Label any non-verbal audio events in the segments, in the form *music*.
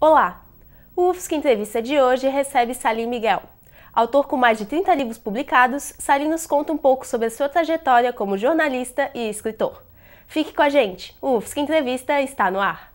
Olá! O UFSC Entrevista de hoje recebe Salim Miguel. Autor com mais de 30 livros publicados, Salim nos conta um pouco sobre a sua trajetória como jornalista e escritor. Fique com a gente, o UFSC Entrevista está no ar.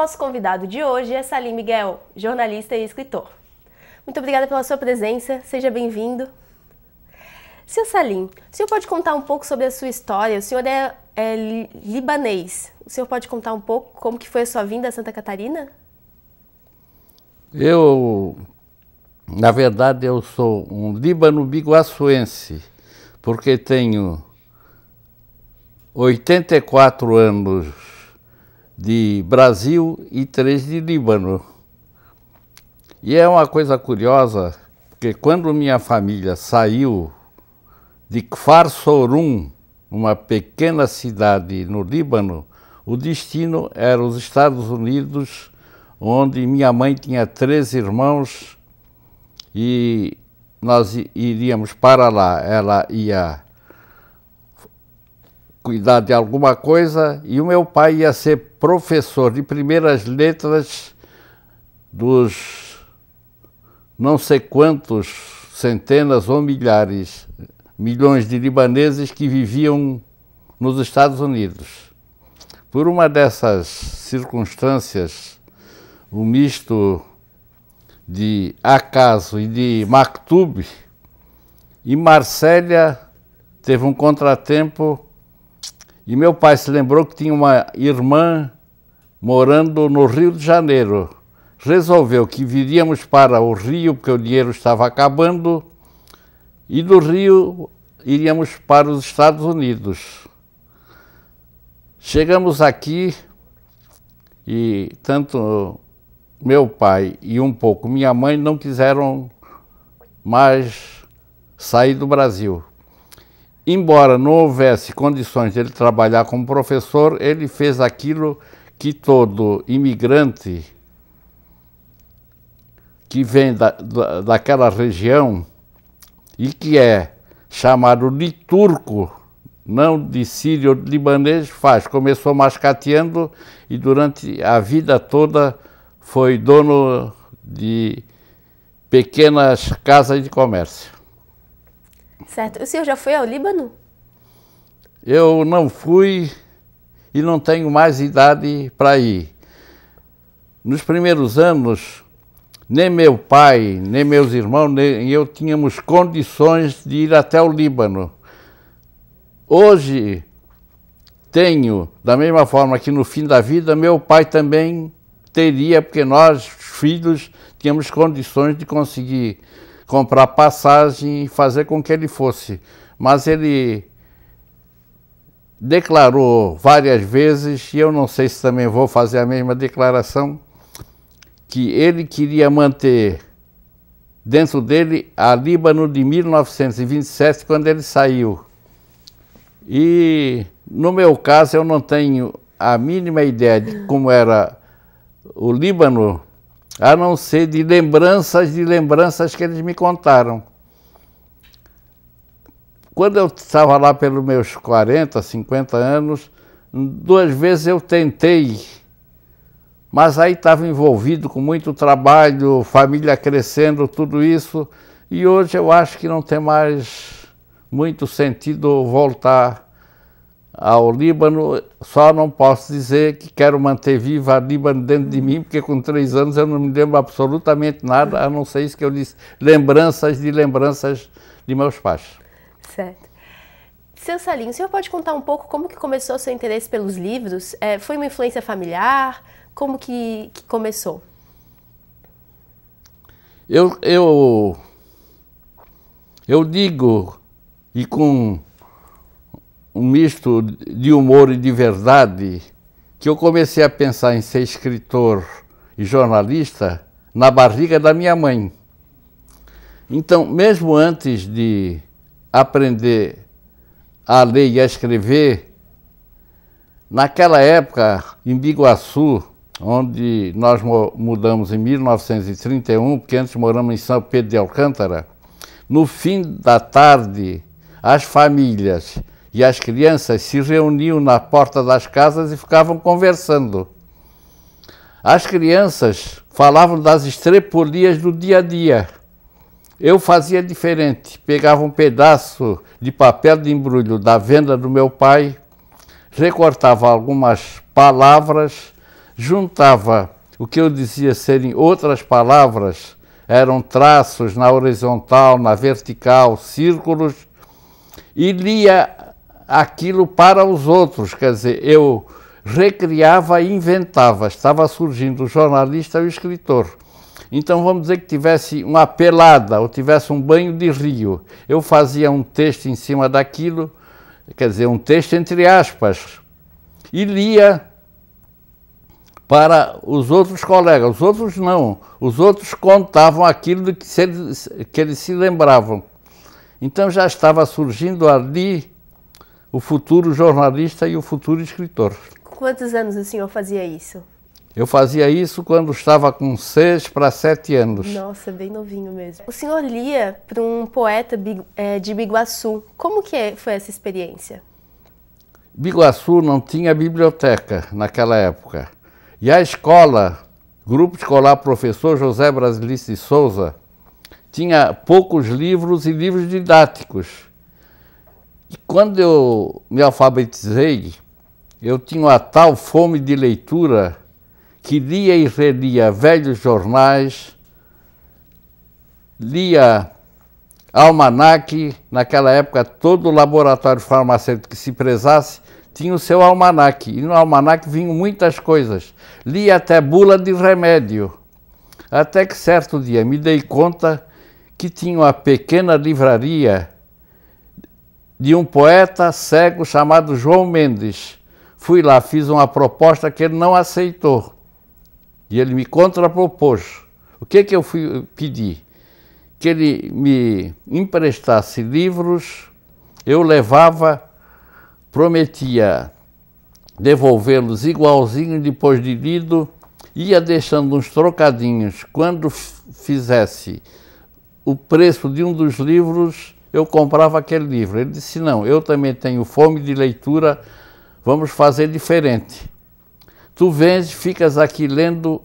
nosso convidado de hoje é Salim Miguel, jornalista e escritor. Muito obrigada pela sua presença, seja bem-vindo. Seu Salim, o senhor pode contar um pouco sobre a sua história? O senhor é, é libanês. O senhor pode contar um pouco como que foi a sua vinda a Santa Catarina? Eu, na verdade, eu sou um líbano biguaçuense, porque tenho 84 anos de Brasil e três de Líbano. E é uma coisa curiosa, porque quando minha família saiu de Kfar Sorum, uma pequena cidade no Líbano, o destino era os Estados Unidos, onde minha mãe tinha três irmãos e nós iríamos para lá. Ela ia cuidar de alguma coisa e o meu pai ia ser professor de primeiras letras dos não sei quantos centenas ou milhares, milhões de libaneses que viviam nos Estados Unidos. Por uma dessas circunstâncias, o um misto de acaso e de Maktub, e Marsella teve um contratempo e meu pai se lembrou que tinha uma irmã morando no Rio de Janeiro. Resolveu que viríamos para o Rio, porque o dinheiro estava acabando, e do Rio iríamos para os Estados Unidos. Chegamos aqui e tanto meu pai e um pouco minha mãe não quiseram mais sair do Brasil. Embora não houvesse condições de ele trabalhar como professor, ele fez aquilo que todo imigrante que vem da, da, daquela região e que é chamado de turco, não de sírio ou de libanês, faz. Começou mascateando e durante a vida toda foi dono de pequenas casas de comércio. Certo. O senhor já foi ao Líbano? Eu não fui e não tenho mais idade para ir. Nos primeiros anos, nem meu pai, nem meus irmãos, nem eu tínhamos condições de ir até o Líbano. Hoje, tenho, da mesma forma que no fim da vida, meu pai também teria, porque nós, filhos, tínhamos condições de conseguir comprar passagem e fazer com que ele fosse. Mas ele declarou várias vezes, e eu não sei se também vou fazer a mesma declaração, que ele queria manter dentro dele a Líbano de 1927, quando ele saiu. E no meu caso, eu não tenho a mínima ideia de como era o Líbano a não ser de lembranças de lembranças que eles me contaram. Quando eu estava lá pelos meus 40, 50 anos, duas vezes eu tentei, mas aí estava envolvido com muito trabalho, família crescendo, tudo isso, e hoje eu acho que não tem mais muito sentido voltar ao Líbano, só não posso dizer que quero manter viva a Líbano dentro de mim, porque com três anos eu não me lembro absolutamente nada, a não ser isso que eu disse, lembranças de lembranças de meus pais. Certo. Seu Salim, o senhor pode contar um pouco como que começou o seu interesse pelos livros? É, foi uma influência familiar? Como que, que começou? Eu, eu, eu digo, e com misto de humor e de verdade que eu comecei a pensar em ser escritor e jornalista na barriga da minha mãe. Então, mesmo antes de aprender a ler e a escrever, naquela época, em Biguaçu, onde nós mudamos em 1931, porque antes moramos em São Pedro de Alcântara, no fim da tarde, as famílias e as crianças se reuniam na porta das casas e ficavam conversando. As crianças falavam das estrepolias do dia a dia. Eu fazia diferente, pegava um pedaço de papel de embrulho da venda do meu pai, recortava algumas palavras, juntava o que eu dizia serem outras palavras, eram traços na horizontal, na vertical, círculos, e lia aquilo para os outros. Quer dizer, eu recriava e inventava. Estava surgindo o jornalista e o escritor. Então vamos dizer que tivesse uma pelada ou tivesse um banho de rio. Eu fazia um texto em cima daquilo, quer dizer, um texto entre aspas, e lia para os outros colegas. Os outros não, os outros contavam aquilo que, se, que eles se lembravam. Então já estava surgindo ali o futuro jornalista e o futuro escritor. Quantos anos o senhor fazia isso? Eu fazia isso quando estava com seis para sete anos. Nossa, bem novinho mesmo. O senhor lia para um poeta é, de Biguaçu. Como que é, foi essa experiência? Biguaçu não tinha biblioteca naquela época. E a escola, Grupo Escolar Professor José Brasilice de Souza, tinha poucos livros e livros didáticos. E quando eu me alfabetizei, eu tinha uma tal fome de leitura que lia e relia velhos jornais, lia almanaque. Naquela época, todo laboratório farmacêutico que se prezasse tinha o seu almanaque. E no almanaque vinham muitas coisas. Lia até bula de remédio. Até que certo dia me dei conta que tinha uma pequena livraria de um poeta cego chamado João Mendes. Fui lá, fiz uma proposta que ele não aceitou. E ele me contrapropôs. O que, é que eu fui pedir? Que ele me emprestasse livros, eu levava, prometia devolvê-los igualzinho depois de lido, ia deixando uns trocadinhos. Quando fizesse o preço de um dos livros, eu comprava aquele livro. Ele disse: Não, eu também tenho fome de leitura, vamos fazer diferente. Tu vens, ficas aqui lendo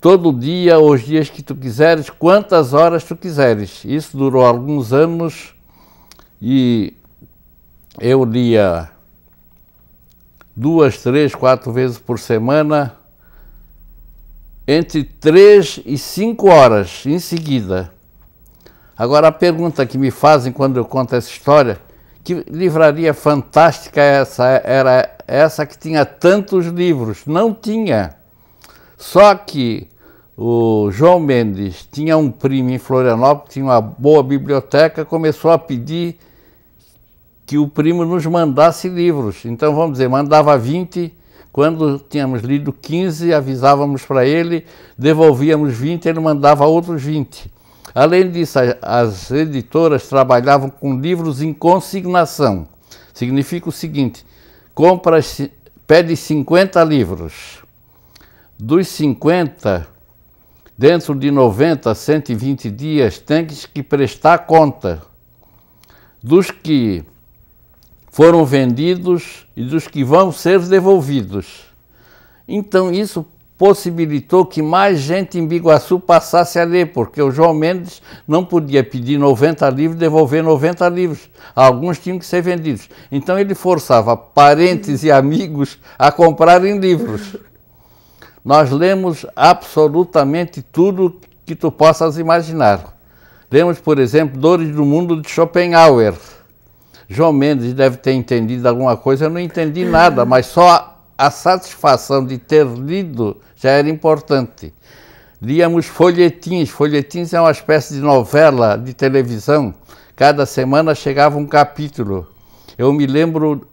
todo dia, os dias que tu quiseres, quantas horas tu quiseres. Isso durou alguns anos e eu lia duas, três, quatro vezes por semana, entre três e cinco horas em seguida. Agora, a pergunta que me fazem quando eu conto essa história, que livraria fantástica é essa era essa que tinha tantos livros? Não tinha. Só que o João Mendes tinha um primo em Florianópolis, tinha uma boa biblioteca, começou a pedir que o primo nos mandasse livros. Então, vamos dizer, mandava 20 quando tínhamos lido 15, avisávamos para ele, devolvíamos 20, ele mandava outros 20. Além disso, as editoras trabalhavam com livros em consignação. Significa o seguinte: compra, pede 50 livros. Dos 50, dentro de 90 a 120 dias, tem que prestar conta dos que foram vendidos e dos que vão ser devolvidos. Então, isso possibilitou que mais gente em Biguaçu passasse a ler, porque o João Mendes não podia pedir 90 livros, devolver 90 livros. Alguns tinham que ser vendidos. Então ele forçava parentes e amigos a comprarem livros. Nós lemos absolutamente tudo que tu possas imaginar. Lemos, por exemplo, Dores do Mundo de Schopenhauer. João Mendes deve ter entendido alguma coisa, eu não entendi nada, mas só a satisfação de ter lido já era importante. Líamos folhetins, folhetins é uma espécie de novela de televisão. Cada semana chegava um capítulo. Eu me lembro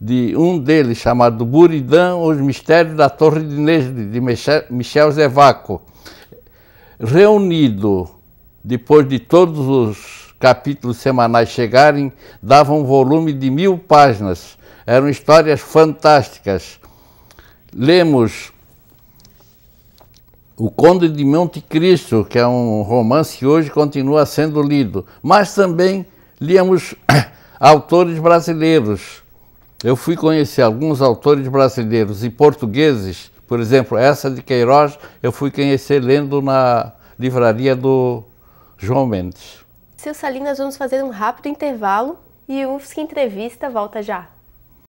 de um deles, chamado Buridã, Os Mistérios da Torre de Nesde, de Michel Zevaco. Reunido, depois de todos os capítulos semanais chegarem, dava um volume de mil páginas. Eram histórias fantásticas. Lemos O Conde de Monte Cristo, que é um romance que hoje continua sendo lido, mas também líamos *coughs* autores brasileiros. Eu fui conhecer alguns autores brasileiros e portugueses, por exemplo, essa de Queiroz, eu fui conhecer lendo na livraria do João Mendes. Seu Salinas, vamos fazer um rápido intervalo e o UFSC Entrevista volta já.